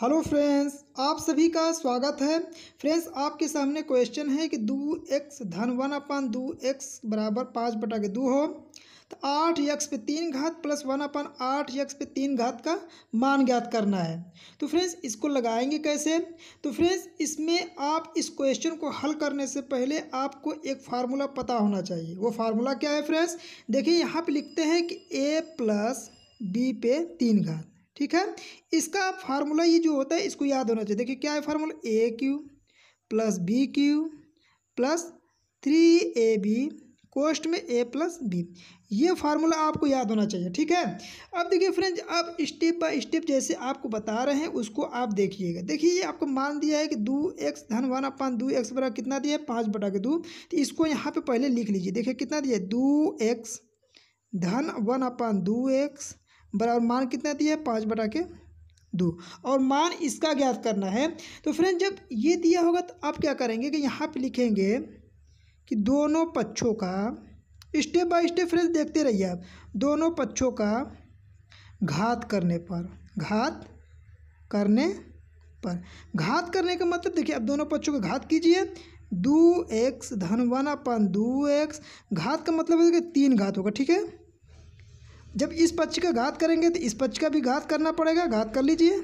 hello friends आप सभी का स्वागत है फ्रेंड्स आपके सामने क्वेश्चन है कि दो एक्स धन वन अपन दो एक्स बराबर पाँच बटा के दो हो तो आठ यक्स पे तीन घात प्लस वन अपन आठ यक्स पे तीन घात का मान ज्ञात करना है तो फ्रेंड्स इसको लगाएंगे कैसे तो फ्रेंड्स इसमें आप इस क्वेश्चन को हल करने से पहले आपको एक फार्मूला पता होना चाहिए वो फार्मूला क्या है फ्रेंड्स देखिए यहाँ पर लिखते हैं कि ए प्लस बी पे तीन घात ठीक है इसका फार्मूला ये जो होता है इसको याद होना चाहिए देखिए क्या है formula A cube plus B cube plus three A B कोस्ट में ए प्लस बी ये फार्मूला आपको याद होना चाहिए ठीक है अब देखिए फ्रेंड्स अब स्टेप बाय स्टेप जैसे आपको बता रहे हैं उसको आप देखिएगा देखिए ये आपको मान दिया है कि दो एक्स धन वन अपन दो एक्स बराबर कितना दिया है पाँच बटा के दो तो इसको यहाँ पे पहले लिख लीजिए देखिए कितना दिया है दो एक्स धन वन अपन दो एक्स बराबर मान कितना दिया है पाँच बटा के दो और मान इसका ज्ञात करना है तो फ्रेंड जब ये दिया होगा तो आप क्या करेंगे कि यहाँ पे लिखेंगे कि दोनों पक्षों का स्टेप बाय स्टेप फ्रेंड देखते रहिए आप दोनों पक्षों का घात करने पर घात करने पर घात करने का मतलब देखिए आप दोनों पक्षों का घात कीजिए दो एक्स धन वन अपन दो एक्स घात का मतलब है कि तीन घात होगा ठीक है जब इस पक्ष का घात करेंगे तो इस पक्ष का भी घात करना पड़ेगा घात कर लीजिए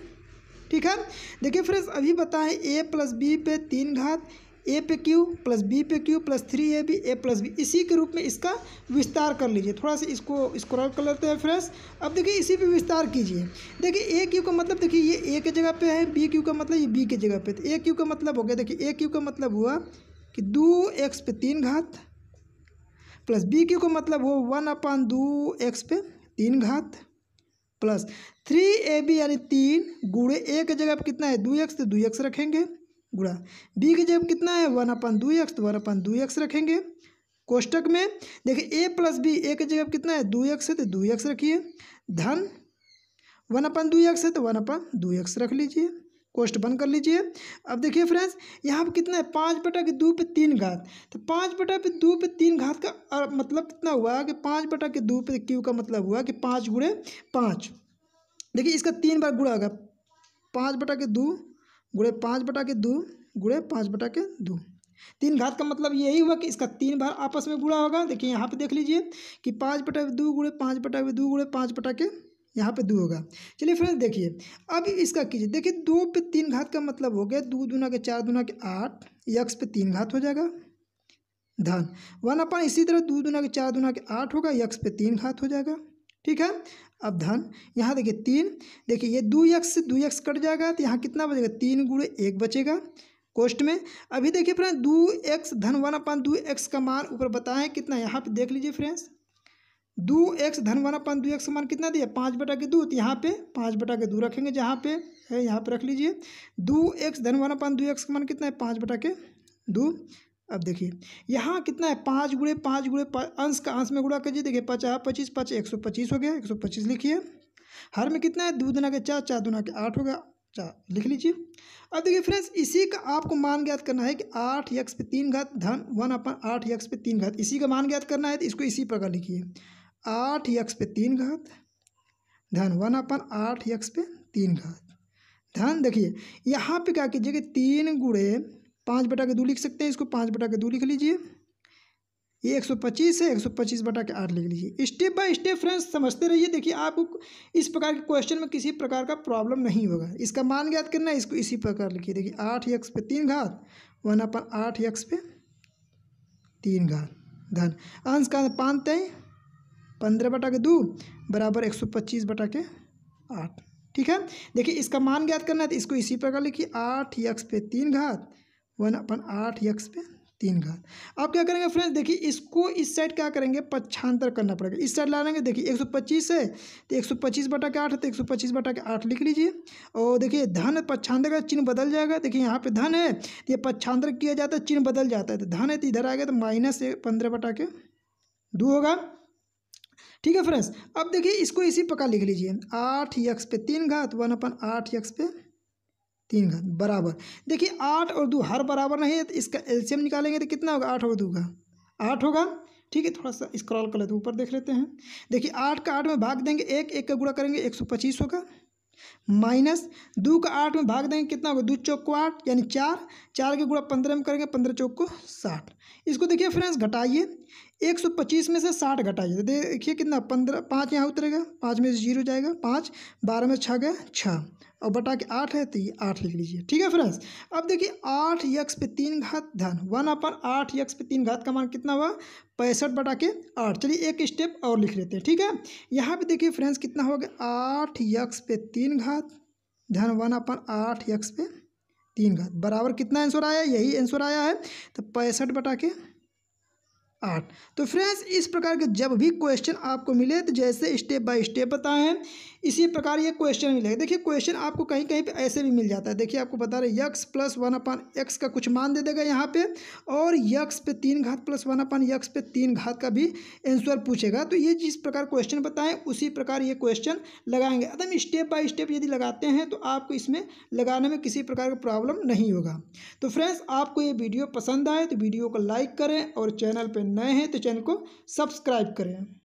ठीक है देखिए फ्रेंड्स अभी बताएं ए प्लस बी पे तीन घात ए पे क्यू प्लस बी पे cube plus three A B A plus B इसी के रूप में इसका विस्तार कर लीजिए थोड़ा सा इसको स्क्रॉल कर लेते हैं फ्रेंड्स अब देखिए इसी पे विस्तार कीजिए देखिए ए क्यू का मतलब देखिए ये ए के जगह पे है बी क्यू का मतलब ये बी के जगह पे तो ए क्यू का मतलब हो गया देखिए ए क्यू का मतलब हुआ कि दो एक्स पे तीन घात प्लस बी क्यू का मतलब हो वन अपान दो एक्स पे तीन घात प्लस थ्री ए बी यानी तीन गुड़े ए के जगह पर कितना है दो एक्स तो दो एक्स रखेंगे गुड़ा बी की जगह कितना है वन अपन दो एक्स तो वन अपन दो एक्स रखेंगे कोष्टक में देखिए ए प्लस बी ए की जगह पर कितना है दो एक्स है तो दो एक्स रखिए धन वन अपन दो एक्स है तो वन अपन दो एक्स रख लीजिए कोष्ट बंद कर लीजिए अब देखिए फ्रेंड्स यहाँ पर कितना है पाँच बटा के दो पे तीन घात तो पाँच बटा पे दो पे तीन घात का मतलब कितना हुआ कि पाँच बटा के दो पे क्यू का मतलब हुआ कि पाँच गुड़े पाँच देखिए इसका तीन बार गुड़ा होगा पाँच बटा के दो गुड़े पाँच बटा के दो गुड़े पाँच बटा के दो तीन घात का मतलब यही हुआ कि इसका तीन बार आपस में गुड़ा होगा देखिए यहाँ पे देख लीजिए कि पाँच बटा दो गुड़े पाँच बटा दो गुड़े पाँच बटा के यहाँ पे दो होगा चलिए फ्रेंड्स देखिए अब इसका कीजिए देखिए दो पे तीन घात का मतलब हो गया दो दूना के चार दूना के आठ यक्स पे तीन घात हो जाएगा धन वन अपन इसी तरह दो दूना के चार दूना के आठ होगा यक्स पे तीन घात हो जाएगा ठीक है अब धन यहाँ देखिए तीन देखिए ये दो यक्स से दो यक्स कट जाएगा तो यहाँ कितना बचेगा तीन गुड़े एक बचेगा कोष्ट में अभी देखिए फ्रेंड्स दो एक्स धन वन अपन दो एक्स का मान ऊपर बताएं कितना यहाँ पे देख लीजिए फ्रेंड्स दो एक्स धन वन अपन दो एक्स समान कितना दिया पाँच बटा के दो तो यहाँ पे पाँच बटा के दो रखेंगे जहाँ पे है यहाँ पे रख लीजिए दो एक्स धन वन अपन दो एक्स समान कितना है पाँच बटा के दो अब देखिए यहाँ कितना है पाँच गुड़े पाँच गुड़े अंश का अंश में गुड़ा कीजिए देखिए पचास पच्चीस पच एक सौ पच्चीस हो गया एक सौ पच्चीस लिखिए हर में कितना है दो दुना के चार चार दुना के आठ हो गया चार लिख लीजिए अब देखिए फ्रेंड्स इसी का आपको मान ज्ञात करना है कि आठ यक्स पे तीन घात धन वन अपन आठ यक्स पे तीन घात इसी का मान ज्ञात करना है तो इसको इसी प्रकार लिखिए आठ यक्स पे तीन घात धन वन अपन आठ यक्स पे तीन घात धन देखिए यहाँ पे क्या कीजिए कि तीन गुड़े पाँच बटा के दो लिख सकते हैं इसको पाँच बटा के दो लिख लीजिए ये एक सौ पच्चीस है एक सौ पच्चीस बटा के आठ लिख लीजिए स्टेप बाय स्टेप फ्रेंड्स समझते रहिए देखिए आपको इस प्रकार के क्वेश्चन में किसी प्रकार का प्रॉब्लम नहीं होगा इसका मान ज्ञात करना है इसको इसी प्रकार लिखिए देखिए आठ यक्स पे तीन घात वन अपन आठ यक्स पे तीन घात धन अंश का पानते हैं पंद्रह बटा के दो बराबर एक सौ पच्चीस बटा के आठ ठीक है देखिए इसका मान ज्ञात करना है तो इसको इसी प्रकार लिखिए आठ यक्स पे तीन घात वन अपन आठ यक्स पे तीन घात अब क्या करेंगे फ्रेंड्स देखिए इसको इस साइड क्या करेंगे पच्छांतर करना पड़ेगा इस साइड ला लेंगे देखिए पच्चीस है तो पच्चीस बटा के आठ है तो पच्चीस बटा के आठ लिख लीजिए और देखिए धन पच्छांतर का चिन्ह बदल जाएगा देखिए यहाँ पे धन है तो ये पच्छांतर किया जाता है चिन्ह बदल जाता है तो धन है तो इधर आ गया तो माइनस पंद्रह बटा के दो होगा ठीक है फ्रेंड्स अब देखिए इसको इसी प्रकार लिख लीजिए आठ यक्स पे तीन घात वन अपन आठ यक्स पे तीन घात बराबर देखिए आठ और दो हर बराबर नहीं है तो इसका एल्शियम निकालेंगे तो कितना होगा आठ और दो का आठ होगा ठीक है थोड़ा सा स्क्रॉल कर लेते ऊपर देख लेते हैं देखिए आठ का आठ में भाग देंगे एक एक का गुणा करेंगे एक सौ पच्चीस होगा माइनस दो का आठ में भाग देंगे कितना होगा दो चौक को आठ यानी चार चार के गुणा पंद्रह में करेंगे पंद्रह चौक को साठ इसको देखिए फ्रेंड्स घटाइए एक सौ पच्चीस में से साठ घटाइए तो देखिए कितना पंद्रह पाँच यहाँ उतरेगा पाँच में से जीरो जाएगा पाँच बारह में छः गए छः और बटा के आठ है तो ये आठ लिख लीजिए ठीक है फ्रेंड्स अब देखिए आठ यक्स पे तीन घात धन वन अपन आठ यक्स पे तीन घात का मान कितना हुआ पैंसठ बटा के आठ चलिए एक स्टेप और लिख लेते हैं ठीक है यहाँ पे देखिए फ्रेंड्स कितना हो गया आठ यक्स पे तीन घात धन वन अपन आठ यक्स पे तीन घात बराबर कितना आंसर आया यही आंसर आया है तो पैंसठ बटा के आठ तो फ्रेंड्स इस प्रकार के जब भी क्वेश्चन आपको मिले तो जैसे स्टेप बाय स्टेप बताएं इसी प्रकार ये क्वेश्चन मिलेगा देखिए क्वेश्चन आपको कहीं कहीं पे ऐसे भी मिल जाता है देखिए आपको बता रहे x plus one upon x का कुछ मान दे देगा यहाँ पे और यक्स पे तीन घात प्लस वन अपान यक्स पे तीन घात का भी आंसर पूछेगा तो ये जिस प्रकार क्वेश्चन बताएं उसी प्रकार ये क्वेश्चन लगाएंगे एकदम स्टेप बाय स्टेप यदि लगाते हैं तो आपको इसमें लगाने में किसी प्रकार का प्रॉब्लम नहीं होगा तो फ्रेंड्स आपको ये वीडियो पसंद आए तो वीडियो को लाइक करें और चैनल पर नए हैं तो चैनल को सब्सक्राइब करें